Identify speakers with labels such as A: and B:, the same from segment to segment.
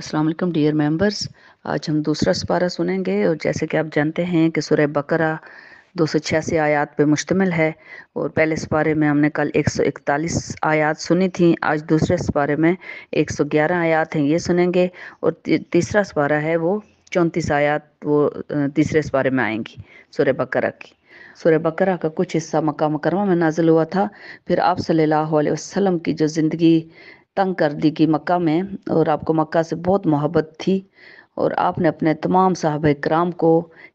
A: अस्सलाम वालेकुम dear members आज हम दूसरा सपारा सुनेंगे और जैसे कि आप जानते हैं कि सुरह बकरा दो सौ छियासी आयात पर मुश्तमिल है और पहले सपारे में हमने कल एक सौ इकतालीस आयात सुनी थी आज दूसरे सपारे में एक सौ ग्यारह आयात हैं ये सुनेंगे और तीसरा सपारा है वो चौंतीस आयात वो तीसरे सपारे में आएंगी सुरह बकरा की सुरह बकरा का कुछ हिस्सा मक्का मकरमा में नाजिल हुआ था फिर आप सल्लल्लाहु अलैहि वसल्लम की जो ज़िंदगी तंग कर दी कि मक्का में और आपको मक्का से बहुत मोहब्बत थी और आपने अपने तमाम साहब कराम को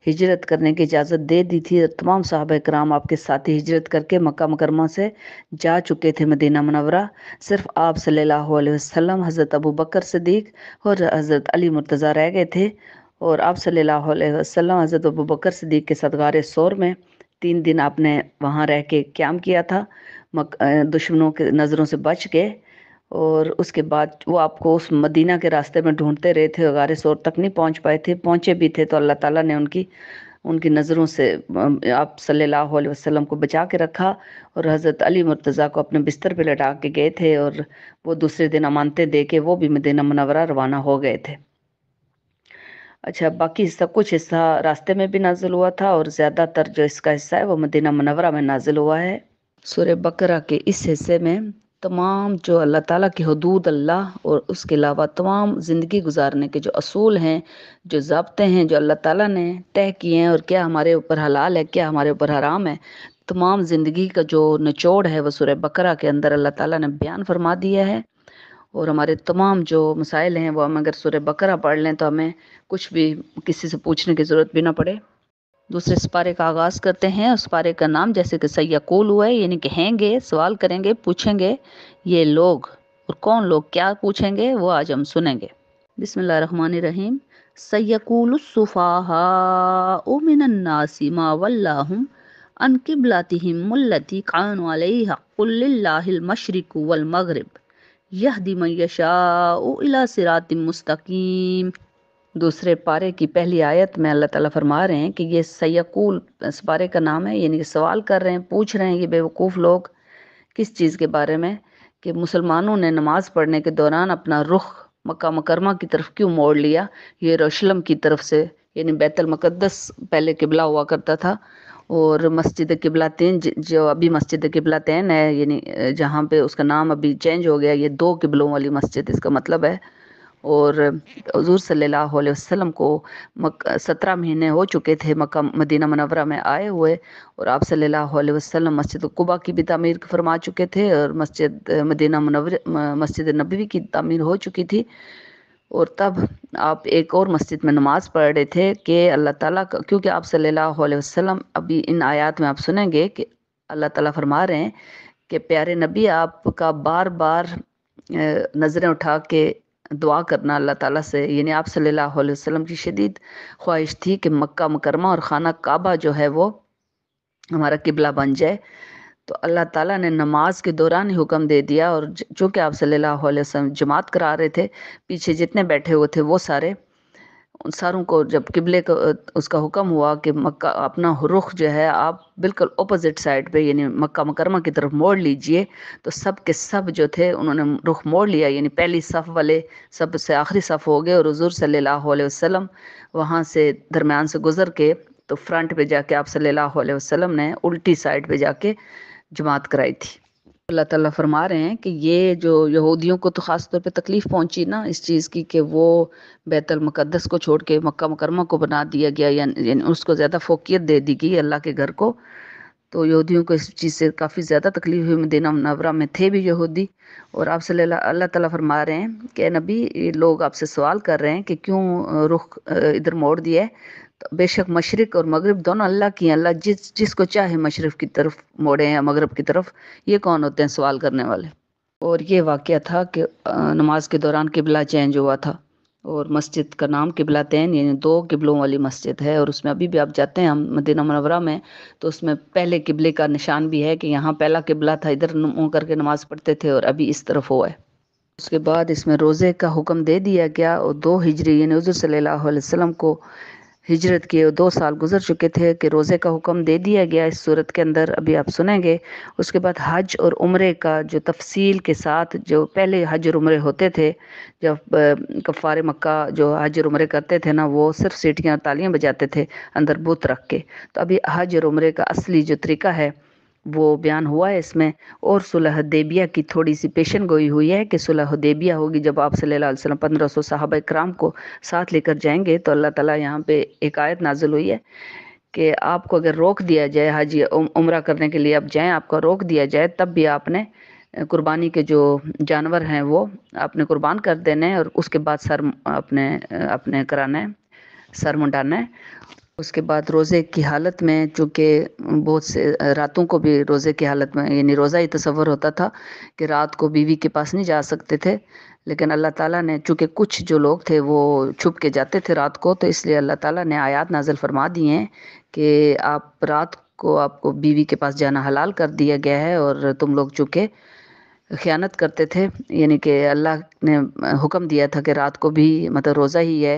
A: हिजरत करने की इजाज़त दे दी थी और तमाम साहब कराम आपके साथ ही हिजरत करके मक्का मकरमा से जा चुके थे मदीना मनवरा सिर्फ आप सल्लल्लाहु अलैहि वसल्लम हज़रत अबू बकर सदीक और हज़रत अली मुर्तज़ा रह गए थे और आप सल्लल्लाहु अलैहि वसल्लम हज़रत अबू बकर सदीक के सदगार शोर में तीन दिन आपने वहाँ रह के क्याम किया था मक दुश्मनों के नज़रों से बच के और उसके बाद वो आपको उस मदीना के रास्ते में ढूंढते रहे थे गार सोर तक नहीं पहुंच पाए थे पहुंचे भी थे तो अल्लाह ताला ने उनकी उनकी नज़रों से आप सल्लल्लाहु अलैहि वसल्लम को बचा के रखा और हज़रत अली मुर्तज़ा को अपने बिस्तर पे लटा के गए थे और वो दूसरे दिन अमानते दे के वो भी मदीना मनवरा रवाना हो गए थे अच्छा बाकी हिस्सा कुछ हिस्सा रास्ते में भी नाजिल हुआ था और ज़्यादातर जो इसका हिस्सा है वो मदीना मनवरा में नाजिल हुआ है सूर्य बकरा के इस हिस्से में तमाम जो अल्लाह ताला के हदूद अल्लाह और उसके अलावा तमाम ज़िंदगी गुजारने के जो असूल हैं जो जबते हैं जो अल्लाह ताला ने तय किए हैं और क्या हमारे ऊपर हलाल है क्या हमारे ऊपर हराम है तमाम ज़िंदगी का जो निचोड़ है वह सूर्य बकरा के अंदर अल्लाह ताला ने बयान फरमा दिया है और हमारे तमाम जो मसाइल हैं वो हम अगर सुर बकरा पढ़ लें तो हमें कुछ भी किसी से पूछने की ज़रूरत भी ना पड़े दूसरे सिपारे का आगाज़ करते हैं उस पारे का नाम जैसे कि कोल हुआ है यानी कहेंगे सवाल करेंगे पूछेंगे ये लोग और कौन लोग क्या पूछेंगे वो आज हम सुनेंगे बिसमिल्ल रन रहीम यह दिमयशा मुस्तकीम दूसरे पारे की पहली आयत में अल्लाह ताला फरमा रहे हैं कि ये सयकूल इस पारे का नाम है यानी कि सवाल कर रहे हैं पूछ रहे हैं ये बेवकूफ़ लोग किस चीज़ के बारे में कि मुसलमानों ने नमाज़ पढ़ने के दौरान अपना रुख मक्का मकरमा की तरफ क्यों मोड़ लिया ये रोशलम की तरफ से यानी बैतल पहले किबला हुआ करता था और मस्जिद किबला तैन जो अभी मस्जिद किबला तैन है यानी जहाँ पे उसका नाम अभी चेंज हो गया ये दो किबलों वाली मस्जिद इसका मतलब है और हजूर सल्ला वसम को मक सत्रह महीने हो चुके थे मक मदीना मनवरा में आए हुए और आप सल्ला वसम मस्जिद कुबा की भी तमीर फरमा चुके थे और मस्जिद मदीना मनवर मस्जिद नबी की तमीर हो चुकी थी और तब आप एक और मस्जिद में नमाज़ पढ़ रहे थे कि अल्लाह ताला क्योंकि आप सल्लल्लाहु अलैहि वसल्लम अभी इन आयात में आप सुनेंगे कि अल्लाह ताला फरमा रहे हैं कि प्यारे नबी आपका बार बार नज़रें उठा के दुआ करना अल्लाह ताला से यानी आप सल्लल्लाहु अलैहि वसल्लम की शदीद ख्वाहिश थी कि मक्का मुकरमा और खाना काबा जो है वो हमारा किबला बन जाए तो अल्लाह ताला ने नमाज के दौरान ही हुक्म दे दिया और चूँकि आप सल्लल्लाहु अलैहि वसल्लम जमात करा रहे थे पीछे जितने बैठे हुए थे वो सारे उन सारों को जब किबले को उसका हुक्म हुआ कि मक्का अपना रुख जो है आप बिल्कुल अपोजिट साइड पे यानी मक्का मकरमा की तरफ मोड़ लीजिए तो सब के सब जो थे उन्होंने रुख मोड़ लिया यानी पहली सफ़ वाले सब से आखिरी सफ़ हो गए और हजूर अलैहि वसम वहाँ से दरमियान से गुजर के तो फ्रंट पे जाके आप सल्लल्लाहु अलैहि वसल्लम ने उल्टी साइड पे जाके जमात कराई थी अल्लाह ताला फरमा रहे हैं कि ये जो यहूदियों को तो ख़ास तौर पे तकलीफ़ पहुंची ना इस चीज़ की कि वो बैतल मुक़दस को छोड़ के मक्का मुकरमा को बना दिया गया यानी उसको ज़्यादा फोकियत दे दी गई अल्लाह के घर को तो यहूदियों को इस चीज़ से काफ़ी ज़्यादा तकलीफ हुई मदीना मुनवरा में थे भी यहूदी और आपसे अल्लाह ताला फरमा रहे हैं कि नबी ये लोग आपसे सवाल कर रहे हैं कि क्यों रुख इधर मोड़ दिया है तो बेशक मशरक और मगरब दोनों अल्लाह की हैं अल्लाह जिस जिसको चाहे मशरक़ की तरफ मोड़े या मगरब की तरफ ये कौन होते हैं सवाल करने वाले और ये वाक़ था कि नमाज के दौरान किबला चेंज हुआ था और मस्जिद का नाम किबला तैन यानी दो किबलों वाली मस्जिद है और उसमें अभी भी आप जाते हैं हम मदीना मनवरा में तो उसमें पहले किबले का निशान भी है कि यहाँ पहला किबला था इधर मुँह करके नमाज़ पढ़ते थे और अभी इस तरफ हुआ है उसके बाद इसमें रोज़े का हुक्म दे दिया गया और दो हिजरी यानी हजूर सल्ला वसम को हिजरत किए दो साल गुजर चुके थे कि रोज़े का हुक्म दे दिया गया इस सूरत के अंदर अभी आप सुनेंगे उसके बाद हज और उम्र का जो तफसील के साथ जो पहले हज और उम्र होते थे जब कफ़ार मक्का जो हज और उम्र करते थे ना वो सिर्फ सीटियाँ तालियाँ बजाते थे अंदर बुत रख के तो अभी हज और उम्र का असली जो तरीका है वो बयान हुआ है इसमें और सुलह देबिया की थोड़ी सी पेशन गोई हुई है कि सुलह देबिया होगी जब आप सल्लल्लाहु अलैहि वसल्लम पंद्रह सौ साहब कराम को साथ लेकर जाएंगे तो अल्लाह ताला यहाँ पे एक आयत नाजिल हुई है कि आपको अगर रोक दिया जाए हाजी उम्र करने के लिए आप जाएँ आपका रोक दिया जाए तब भी आपने कुर्बानी के जो जानवर हैं वो आपने कुर्बान कर देने और उसके बाद सर अपने अपने कराना है सर मुंडाना है उसके बाद रोज़े की हालत में चूँकि बहुत से रातों को भी रोज़े की हालत में यानी रोज़ा ही तस्वर होता था कि रात को बीवी के पास नहीं जा सकते थे लेकिन अल्लाह ताला ने चूँकि कुछ जो लोग थे वो छुप के जाते थे रात को तो इसलिए अल्लाह ताला ने आयात नाजल फरमा दिए हैं कि आप रात को आपको बीवी के पास जाना हलाल कर दिया गया है और तुम लोग चूँकि ख़यानत करते थे यानी कि अल्लाह ने हुक्म दिया था कि रात को भी मतलब रोज़ा ही है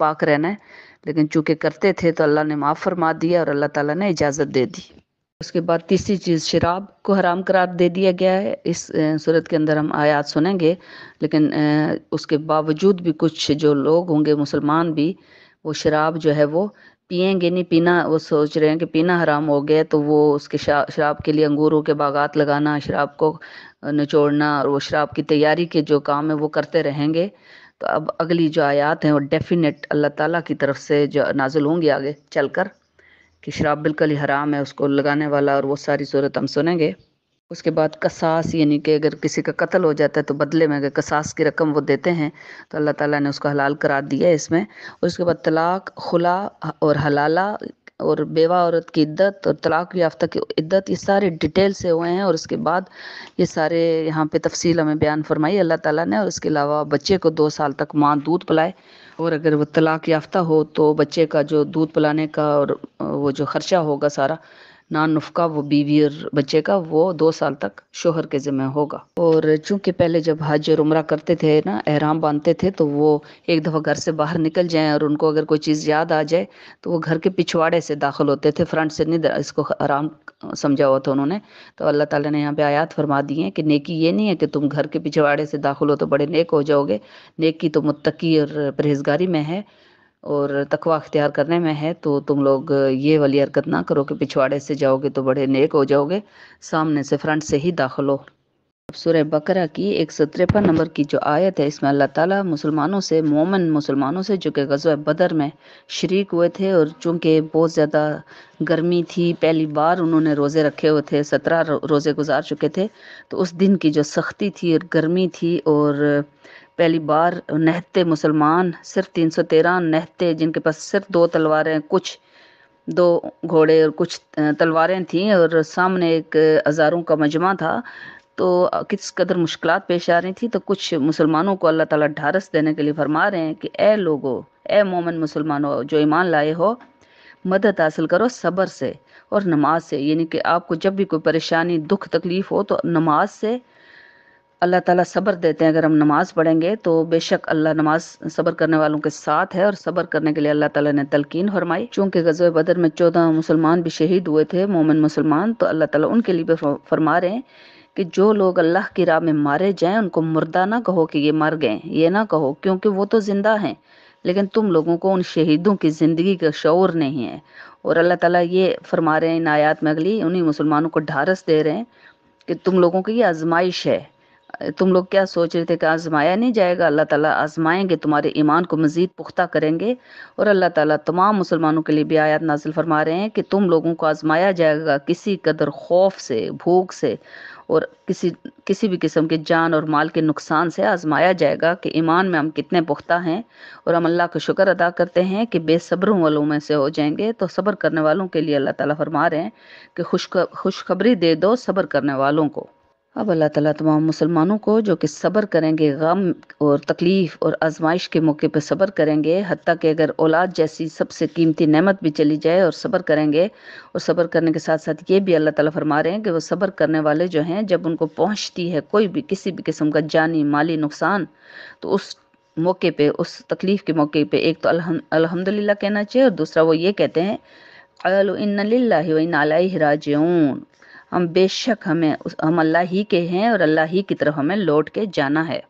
A: पाक रहना है लेकिन चूँकि करते थे तो अल्लाह ने माफ़ फरमा दिया और अल्लाह ताला ने इजाज़त दे दी उसके बाद तीसरी चीज़ शराब को हराम करार दे दिया गया है इस सूरत के अंदर हम आयात सुनेंगे लेकिन उसके बावजूद भी कुछ जो लोग होंगे मुसलमान भी वो शराब जो है वो पियेंगे नहीं पीना वो सोच रहे हैं कि पीना हराम हो गया तो वो उसके शराब के लिए अंगूरों के बागात लगाना शराब को निचोड़ना और वो शराब की तैयारी के जो काम है वो करते रहेंगे तो अब अगली जो आयात हैं वो डेफिनेट अल्लाह ताला की तरफ से जो नाजुल होंगी आगे चल कर कि शराब बिल्कुल ही हराम है उसको लगाने वाला और वो सारी सूरत हम सुनेंगे उसके बाद कसास यानी कि अगर किसी का कत्ल हो जाता है तो बदले में अगर कसास की रकम वो देते हैं तो अल्लाह ताला ने उसको हलाल करा दिया है इसमें उसके बाद तलाक खुला और हलाला और बेवा औरत की इद्दत और तलाक याफ्ता की इद्दत ये सारे डिटेल से हुए हैं और उसके बाद ये सारे यहाँ पे तफसील हमें बयान फरमाई अल्लाह ताला ने और इसके अलावा बच्चे को दो साल तक माँ दूध पिलाए और अगर वो तलाक याफ्ता हो तो बच्चे का जो दूध पिलाने का और वो जो खर्चा होगा सारा नान नुफका वो बीवी और बच्चे का वो दो साल तक शोहर के ज़िम्मे होगा और चूंकि पहले जब हज और उम्र करते थे ना एहराम बांधते थे तो वो एक दफ़ा घर से बाहर निकल जाएं और उनको अगर कोई चीज़ याद आ जाए तो वो घर के पिछवाड़े से दाखिल होते थे फ्रंट से नहीं इसको आराम समझा हुआ था उन्होंने तो अल्लाह ताला ने यहाँ पे आयात फरमा दी है कि नेकी ये नहीं है कि तुम घर के पिछवाड़े से दाखिल हो तो बड़े नेक हो जाओगे नेकी तो मुत्तकी और परहेजगारी में है और तकवा अख्तियार करने में है तो तुम लोग ये वाली हरकत ना करो कि पिछवाड़े से जाओगे तो बड़े नेक हो जाओगे सामने से फ्रंट से ही दाखिल हो अब सूर्य बकरा की एक सौ तिरपन नंबर की जो आयत है इसमें अल्लाह ताला मुसलमानों से मोमन मुसलमानों से जो कि गजवा बदर में शरीक हुए थे और चूँकि बहुत ज़्यादा गर्मी थी पहली बार उन्होंने रोज़े रखे हुए थे सत्रह रोज़े गुजार चुके थे तो उस दिन की जो सख्ती थी और गर्मी थी और पहली बार नहते मुसलमान सिर्फ तीन सौ तेरह नहते जिनके पास सिर्फ दो तलवारें कुछ दो घोड़े और कुछ तलवारें थीं और सामने एक हज़ारों का मजमा था तो किस कदर मुश्किल पेश आ रही थी तो कुछ मुसलमानों को अल्लाह ताला ढारस देने के लिए फरमा रहे हैं कि ए लोगो ए मोमन मुसलमानों जो ईमान लाए हो मदद हासिल करो सब्र से और नमाज से यानी कि आपको जब भी कोई परेशानी दुख तकलीफ़ हो तो नमाज से अल्लाह ताला सब्र देते हैं अगर हम नमाज़ पढ़ेंगे तो बेशक अल्लाह नमाज सब्र करने वालों के साथ है और सब्र करने के लिए अल्लाह ताला ने तलकीन फरमाई चूंकि गजब बदर में चौदह मुसलमान भी शहीद हुए थे मोमिन मुसलमान तो अल्लाह ताला उनके लिए भी फरमा रहे हैं कि जो लोग अल्लाह की राह में मारे जाएं उनको मुर्दा ना कहो कि ये मर गए ये ना कहो क्योंकि वो तो ज़िंदा हैं लेकिन तुम लोगों को उन शहीदों की ज़िंदगी का शौर नहीं है और अल्लाह ताला ये फरमा रहे हैं इन आयात में अगली उन्हीं मुसलमानों को ढारस दे रहे हैं कि तुम लोगों की ये आजमाइश है तुम लोग क्या सोच रहे थे कि आजमाया नहीं जाएगा अल्लाह ताला आजमाएंगे तुम्हारे ईमान को मज़ीद पुख्ता करेंगे और अल्लाह ताला तमाम मुसलमानों के लिए भी आयात नाजिल फरमा रहे हैं कि तुम लोगों को आजमाया जाएगा किसी कदर खौफ से भूख से और किसी किसी भी किस्म के जान और माल के नुकसान से आजमाया जाएगा कि ईमान में हम कितने पुख्ता हैं और हम अल्लाह का शुक्र अदा करते हैं कि बेसब्रों वालों में से हो जाएंगे तो सब्र करने वालों के लिए अल्लाह ताला फरमा रहे हैं कि खुश खुशखबरी दे दो सब्र करने वालों को अब अल्लाह ताला तमाम मुसलमानों को जो कि सब्र करेंगे गम और तकलीफ़ और आजमाइश के मौके पर सब्र करेंगे हती कि अगर औलाद जैसी सबसे कीमती नेमत भी चली जाए और सब्र करेंगे और सब्र करने के साथ साथ ये भी अल्लाह ताला फरमा रहे हैं कि वो सब्र करने वाले जो हैं जब उनको पहुंचती है कोई भी किसी भी किस्म का जानी माली नुकसान तो उस मौके पर उस तकलीफ़ के मौके पर एक तो अल्हम्दुलिल्लाह कहना चाहिए और दूसरा वो ये कहते हैं लाही हम बेशक हमें हम अल्लाह ही के हैं और अल्लाह ही की तरफ हमें लौट के जाना है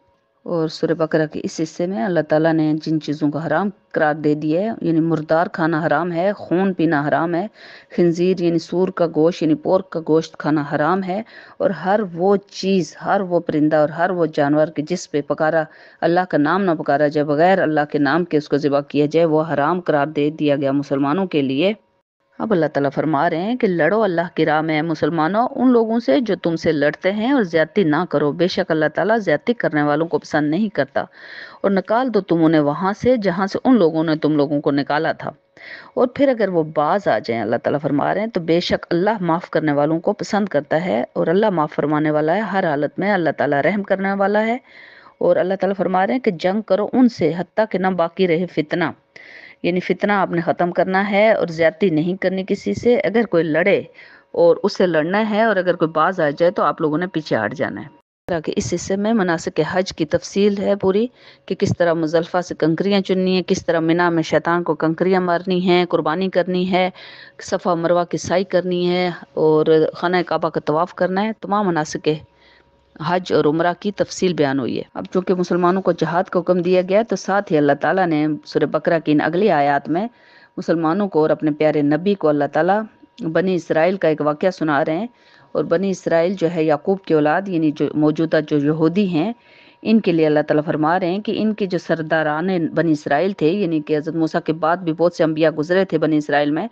A: और सुर बकरा के इस हिस्से में अल्लाह ताला ने जिन चीज़ों को हराम करार दे दिया है यानी मुर्दार खाना हराम है खून पीना हराम है खंजीर यानी सूर का गोश्त यानी पोर्क का गोश्त खाना हराम है और हर वो चीज़ हर वो परिंदा और हर वो जानवर के जिस पे पकारा अल्लाह का नाम ना पकारा जाए बगैर अल्लाह के नाम के उसको ज़िबा किया जाए वो हराम करार दे दिया गया मुसलमानों के लिए अब अल्लाह ताला फरमा रहे हैं कि लड़ो अल्लाह की राह में मुसलमानों उन लोगों से जो तुमसे लड़ते हैं और ज़्यादती ना करो बेशक अल्लाह ताला ज़्यादती करने वालों को पसंद नहीं करता और निकाल दो तुम उन्हें वहाँ से जहाँ से उन लोगों ने तुम लोगों को निकाला था और फिर अगर वो बाज आ जाए अल्लाह ताला फरमा रहे हैं तो बेशक अल्लाह माफ़ करने वालों को पसंद करता है और अल्लाह माफ़ फरमाने वाला है हर हालत में अल्लाह ताला रहम करने वाला है और अल्लाह ताला फरमा रहे हैं कि जंग करो उनसे हती कि ना बाकी रहे फितना यानी फितना आपने ख़त्म करना है और ज़्यादती नहीं करनी किसी से अगर कोई लड़े और उससे लड़ना है और अगर कोई बाज आ जाए तो आप लोगों ने पीछे हट जाना है कि इस हिस्से में मनासिक हज की तफसील है पूरी कि किस तरह मुजल्फ़ा से कंकरियाँ चुननी है किस तरह मीना में शैतान को कंकरियाँ मारनी हैं कुर्बानी करनी है सफ़ा मरवा की साई करनी है और खाना काबा का तवाफ़ करना है तमाम मनासिक हज और उम्र की तफसील बयान हुई है अब चूंकि मुसलमानों को जहाद का हुक्म दिया गया तो साथ ही अल्लाह ताला ने सुर बकरा की इन अगली आयात में मुसलमानों को और अपने प्यारे नबी को अल्लाह ताला बनी इसराइल का एक वाक़ सुना रहे हैं और बनी इसराइल जो है याकूब की औलाद यानी जो मौजूदा जो यहूदी हैं इनके लिए अल्लाह ताला फरमा रहे हैं कि इनके जो सरदारान बनी इसराइल थे यानी कि हज़रत मूसा के बाद भी बहुत से अम्बिया गुजरे थे बनी इसराइल में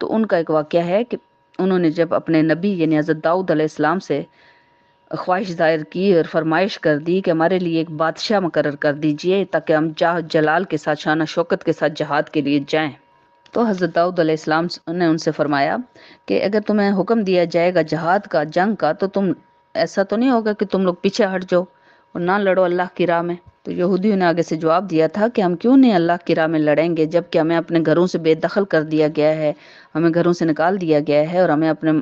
A: तो उनका एक वाक़ है कि उन्होंने जब अपने नबी यानी हज़रत दाऊद अलैहिस्सलाम से ख्वाहिश ज़ाहिर की और फरमाइश कर दी कि हमारे लिए एक बादशाह मुकर कर दीजिए ताकि हम जाह जलाल के साथ शाना शौकत के साथ जहाद के लिए जाएं तो हज़रत दाऊद अलैहिस्सलाम ने उनसे फरमाया कि अगर तुम्हें हुक्म दिया जाएगा जहाद का जंग का तो तुम ऐसा तो नहीं होगा कि तुम लोग पीछे हट जाओ और ना लड़ो अल्लाह की राह में तो यहूदियों ने आगे से जवाब दिया था कि हम क्यों नहीं अल्लाह की राह में लड़ेंगे जबकि हमें अपने घरों से बेदखल कर दिया गया है हमें घरों से निकाल दिया गया है और हमें अपने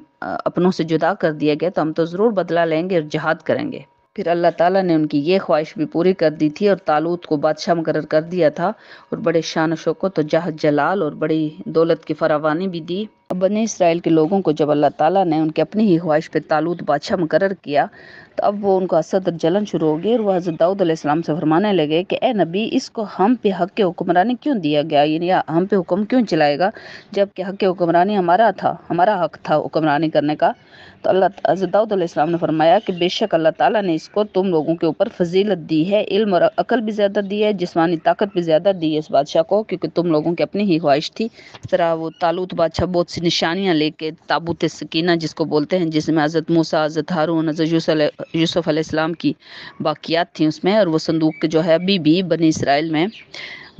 A: अपनों से जुदा कर दिया गया तो हम तो ज़रूर बदला लेंगे और जहाद करेंगे फिर अल्लाह ताला ने उनकी ये ख्वाहिश भी पूरी कर दी थी और तालूत को बादशाह मुकर कर दिया था और बड़े शान शौकत तो जहाज जलाल और बड़ी दौलत की फरावानी भी दी अब बने इसराइल के लोगों को जब अल्लाह ताला ने उनके अपनी ही ख्वाहिश पे तालूत बादशाह मुकर किया तो अब वो उनका सदर जलन शुरू हो गई और वह हज़रत दाऊद से फरमाने लगे कि ए नबी इसको हम पे हक के हुक्मरानी क्यों दिया गया यानी हम पे हुक्म क्यों चलाएगा जबकि हक के हुक्मरानी हमारा था हमारा हक था हुक्मरानी करने का तो अल्लाह हज़रत दाऊद ने फरमाया कि बेशक अल्लाह ताला ने इसको तुम लोगों के ऊपर फजीलत दी है इल्म और अकल भी ज़्यादा दी है जिसमानी ताकत भी ज़्यादा दी है इस बादशाह को क्योंकि तुम लोगों की अपनी ही ख्वाहिश थी तरह वो तालूत बादशाह बहुत सी निशानियाँ लेके ताबूत सकीना जिसको बोलते हैं जिसमें हज़रत मूसा हज़रत हारून हज़रत यूस यूसुफ अलैहिस्सलाम की बाकियात थी उसमें और वो संदूक जो है अभी भी बनी इसराइल में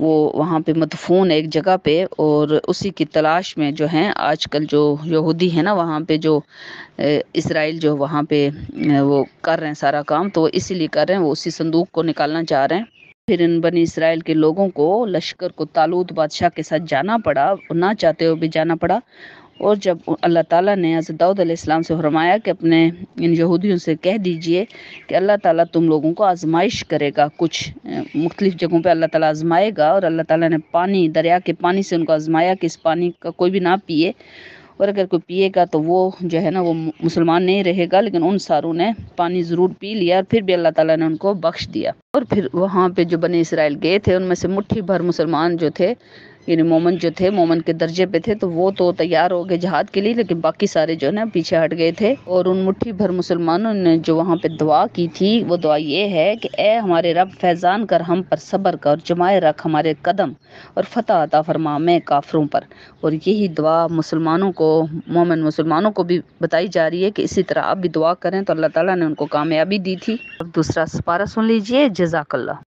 A: वो वहाँ पे मदफून है एक जगह पे और उसी की तलाश में जो हैं आजकल जो यहूदी है ना वहाँ पे जो इसराइल जो वहाँ पे वो कर रहे हैं सारा काम तो वो इसीलिए कर रहे हैं वो उसी संदूक को निकालना चाह रहे हैं फिर इन बनी इसराइल के लोगों को लश्कर को तालूत बादशाह के साथ जाना पड़ा ना चाहते हुए भी जाना पड़ा और जब अल्लाह ताला ने हज़रत दाऊद अलैहिस्सलाम से फरमाया कि अपने इन यहूदियों से कह दीजिए कि अल्लाह ताला तुम लोगों को आजमाइश करेगा कुछ मुख्तलिफ़ जगहों पे अल्लाह ताला आजमाएगा और अल्लाह ताला ने पानी दरिया के पानी से उनको आजमाया कि इस पानी का कोई भी ना पिए और अगर कोई पिएगा तो वो जो है ना वो मुसलमान नहीं रहेगा लेकिन उन सारों ने पानी ज़रूर पी लिया और फिर भी अल्लाह ताला ने उनको बख्श दिया और फिर वहाँ पे जो बने इसराइल गए थे उनमें से मुट्ठी भर मुसलमान जो थे यानी मोमन जो थे मोमन के दर्जे पे थे तो वो तो तैयार हो गए जहाद के लिए लेकिन बाकी सारे जो है ना पीछे हट गए थे और उन मुट्ठी भर मुसलमानों ने जो वहाँ पे दुआ की थी वो दुआ ये है कि ए हमारे रब फैजान कर हम पर सब्र कर जमाए रख हमारे कदम और फतेह अता फरमा में काफरों पर और यही दुआ मुसलमानों को मोमन मुसलमानों को भी बताई जा रही है कि इसी तरह आप भी दुआ करें तो अल्लाह ताला ने उनको कामयाबी दी थी और दूसरा सपारा सुन लीजिए जजाकल्ला